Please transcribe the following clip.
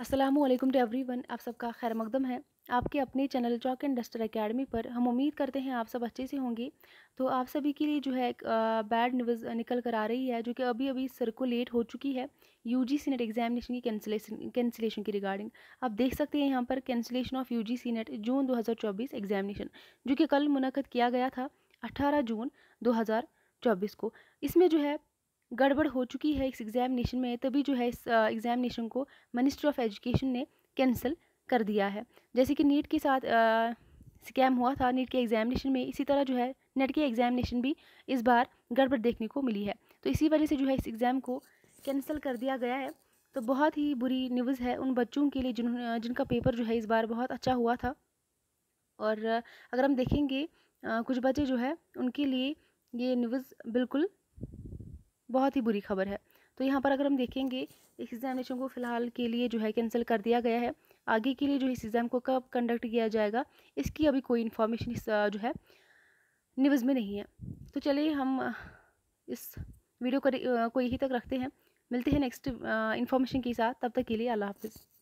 Aslam to every one आप सबका खैर मकदम है आपके अपने चैनल चौक इंडस्ट्रियल एकेडमी पर हम उम्मीद करते हैं आप सब अच्छे से होंगे तो आप सभी के लिए जो है एक बैड न्यूज़ निकल कर आ रही है जो कि अभी अभी सर्कुलेट हो चुकी है U G C NET examination की कैंसिलेशन कैंसिलेशन की रिगार्डिंग आप देख सकते हैं यहाँ पर cancellation of U G C NET June दो हज़ार चौबीस एग्जामिनेशन जो कि कल मुनद किया गया था अठारह जून दो हज़ार चौबीस को इसमें जो है गड़बड़ हो चुकी है इस एग्ज़ामिनेशन में तभी जो है इस एग्ज़ामिनेशन को मिनिस्ट्री ऑफ एजुकेशन ने कैंसिल कर दिया है जैसे कि नीट के साथ स्कैम हुआ था नीट के एग्ज़ामिनेशन में इसी तरह जो है नेट की एग्ज़ामिनेशन भी इस बार गड़बड़ देखने को मिली है तो इसी वजह से जो है इस एग्ज़ाम को कैंसिल कर दिया गया है तो बहुत ही बुरी न्यूज़ है उन बच्चों के लिए जिन जिनका पेपर जो है इस बार बहुत अच्छा हुआ था और अगर हम देखेंगे कुछ बच्चे जो है उनके लिए ये न्यूज़ बिल्कुल बहुत ही बुरी खबर है तो यहाँ पर अगर हम देखेंगे इस एग्जामिनेशन को फ़िलहाल के लिए जो है कैंसिल कर दिया गया है आगे के लिए जो इस एग्ज़ाम को कब कंडक्ट किया जाएगा इसकी अभी कोई इन्फॉर्मेशन इस जो है न्यूज़ में नहीं है तो चलिए हम इस वीडियो को यहीं तक रखते हैं मिलते हैं नेक्स्ट इन्फॉर्मेशन के साथ तब तक के लिए अल्लाह हाफिज़